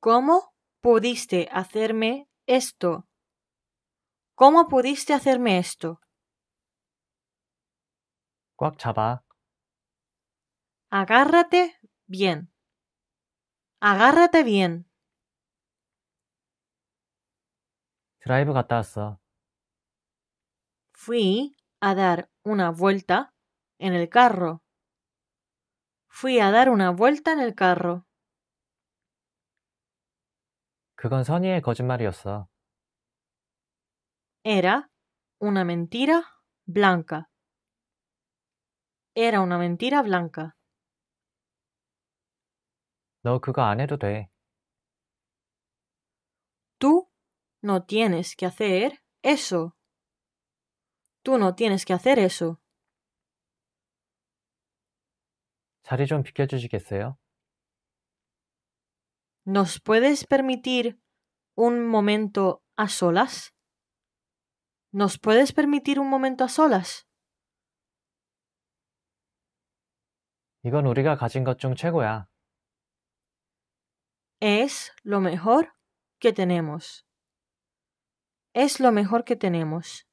¿Cómo pudiste hacerme esto? ¿Cómo pudiste hacerme esto? Agárrate bien. Agárrate bien. Fui a dar una vuelta en el carro. Fui a dar una vuelta en el carro. Era una mentira blanca. Era una mentira blanca. Tú no tienes que hacer eso. Tú no tienes que hacer eso. ¿Nos puedes permitir un momento a solas? ¿Nos puedes permitir un momento a solas? Es lo mejor que tenemos. Es lo mejor que tenemos.